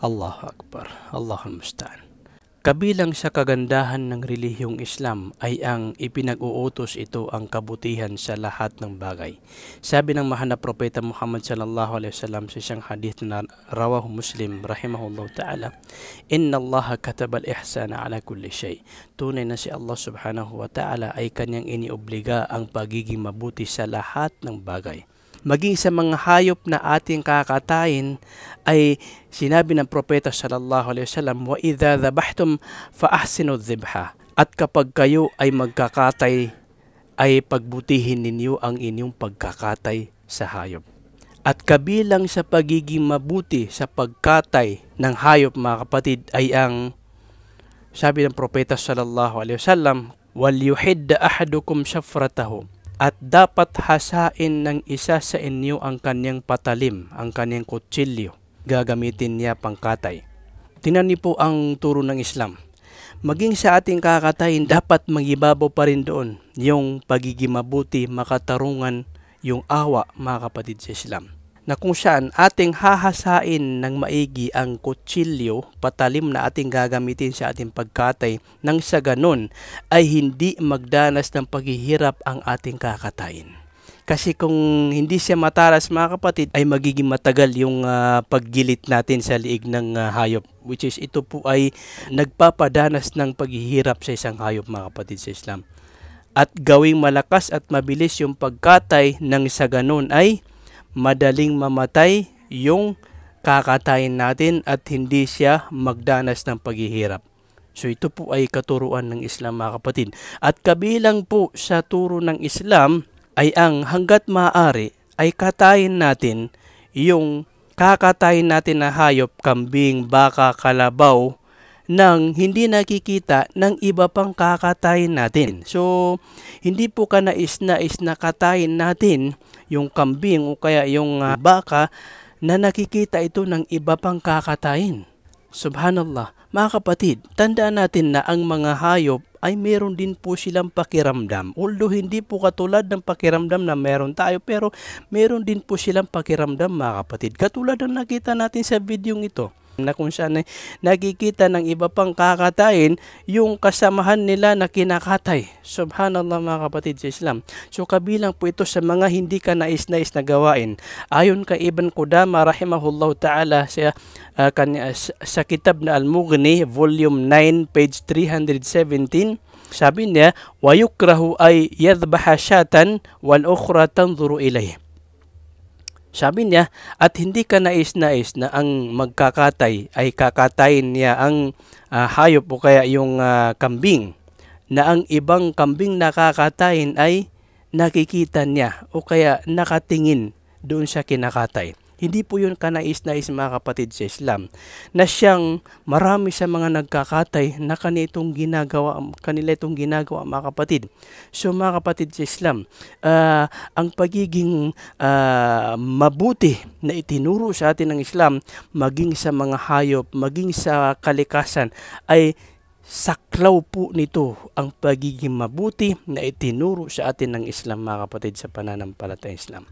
Allahu Akbar, Allahul Mustaan. Kabilang sa kagandahan ng relihiyong Islam ay ang ipinag-uutos ito ang kabutihan sa lahat ng bagay. Sabi ng mahanap propeta Muhammad sallallahu alaihi wasallam sa isang hadith na rawahu Muslim rahimahullah ta'ala, "Inna Allah kataba al-ihsana ala kulli shay." Tunay na si Allah subhanahu wa ta'ala ay kanyang iniobliga ang pagiging mabuti sa lahat ng bagay maging sa mga hayop na ating kakatayin ay sinabi ng propeta sallallahu alaihi wasallam wa idza dhabhtum fa ahsinu dhibha at kapag kayo ay magkakatay ay pagbutihin ninyo ang inyong pagkakatay sa hayop at kabilang sa pagiging mabuti sa pagkatay ng hayop mga kapatid ay ang sabi ng propeta sallallahu alaihi wasallam wal yuhidda ahadukum shafratahu at dapat hasain ng isa sa inyo ang kanyang patalim, ang kanyang kutsilyo. Gagamitin niya pangkatay. Tinan niyo po ang turo ng Islam. Maging sa ating kakatayin, dapat magibabaw pa rin doon yung pagiging mabuti, makatarungan, yung awa, mga kapatid sa Islam na kung saan ating hahasain ng maigi ang kutsilyo patalim na ating gagamitin sa ating pagkatay nang sa ganun ay hindi magdanas ng paghihirap ang ating kakatayin. Kasi kung hindi siya mataras mga kapatid ay magiging matagal yung uh, paggilit natin sa liig ng uh, hayop which is ito po ay nagpapadanas ng paghihirap sa isang hayop mga kapatid sa Islam. At gawing malakas at mabilis yung pagkatay nang sa ganun ay madaling mamatay yung kakatayin natin at hindi siya magdanas ng paghihirap. So ito po ay katuruan ng Islam mga kapatid. At kabilang po sa turo ng Islam ay ang hanggat maaari ay katayin natin yung kakatayin natin na hayop, kambing, baka, kalabaw, ng hindi nakikita ng iba pang kakatayin natin. So, hindi po ka nais-nais na katayin natin yung kambing o kaya yung uh, baka na nakikita ito ng iba pang kakatayin. Subhanallah, mga kapatid, tandaan natin na ang mga hayop ay meron din po silang pakiramdam. Although hindi po katulad ng pakiramdam na meron tayo, pero meron din po silang pakiramdam mga kapatid. Katulad ng nakita natin sa video ito na kung na nakikita ng iba pang kakatayin yung kasamahan nila na kinakatay. Subhanallah mga kapatid sa Islam. So kabilang po ito sa mga hindi ka nais-nais na gawain. Ayon kay Ibn Qudama rahimahullah ta'ala ah, ah, sa, uh, kanya, sa kitab na Al-Mughni, volume 9, page 317, sabi niya, wayukrahu ay يَذْبَحَ wal ukhra تَنْظُرُ ilayhi. Sabi niya, at hindi ka nais-nais na ang magkakatay ay kakatayin niya ang uh, hayop o kaya yung uh, kambing na ang ibang kambing nakakatayin ay nakikita niya o kaya nakatingin doon siya kinakatay. Hindi po yun kanais-nais mga kapatid sa Islam. Na siyang marami sa mga nagkakatay na kanitong ginagawa, kanila itong ginagawa mga kapatid. So mga kapatid sa Islam, uh, ah, ang pagiging uh, mabuti na itinuro sa atin ng Islam, maging sa mga hayop, maging sa kalikasan, ay saklaw po nito ang pagiging mabuti na itinuro sa atin ng Islam mga kapatid sa pananampalataya Islam.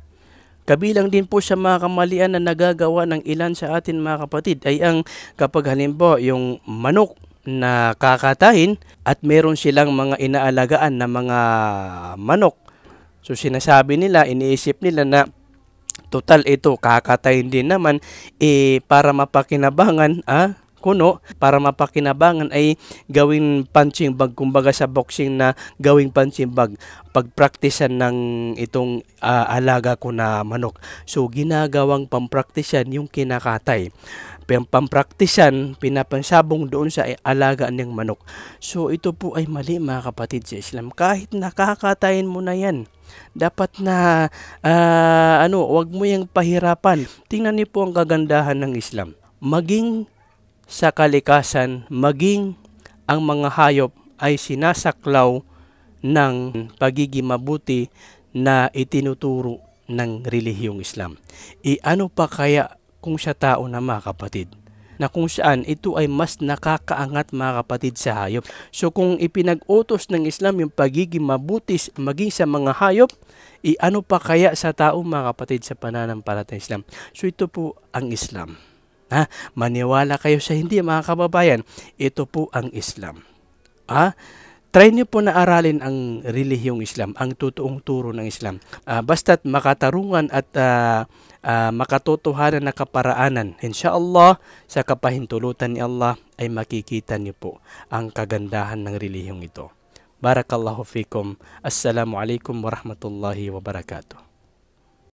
Kabilang din po sa mga kamalian na nagagawa ng ilan sa atin mga kapatid ay ang kapag halimbawa yung manok na kakatahin at meron silang mga inaalagaan na mga manok. So sinasabi nila, iniisip nila na total ito kakatahin din naman eh para mapakinabangan ah puno para mapakinabangan ay gawin punching bag kumbaga sa boxing na gawing punching bag pagpraktisan ng itong uh, alaga ko na manok. So ginagawang pampraktisan yung kinakatay. Pampraktisan, pinapansabong doon sa alaga ng manok. So ito po ay mali mga kapatid sa Islam. Kahit nakakatayin mo na yan, dapat na uh, ano, wag mo yung pahirapan. Tingnan niyo po ang kagandahan ng Islam. Maging sa kalikasan maging ang mga hayop ay sinasaklaw ng pagiging na itinuturo ng relihiyong Islam. Iano e pa kaya kung siya tao na mga kapatid? na kung saan ito ay mas nakakaangat mga kapatid sa hayop. So kung ipinag-utos ng Islam yung pagiging mabutis maging sa mga hayop, iano e pa kaya sa tao mga kapatid sa pananampalataya Islam? So ito po ang Islam. Ha? Maniwala kayo sa hindi mga kababayan, ito po ang Islam. Ha? Try niyo po na aralin ang relihiyong Islam, ang totoong turo ng Islam. Uh, basta't makatarungan at uh, uh, makatotohanan na kaparaanan. Insyaallah, sa kapahintulutan ni Allah ay makikita niyo po ang kagandahan ng relihiyong ito. Barakallahu fikum. Assalamualaikum warahmatullahi wabarakatuh.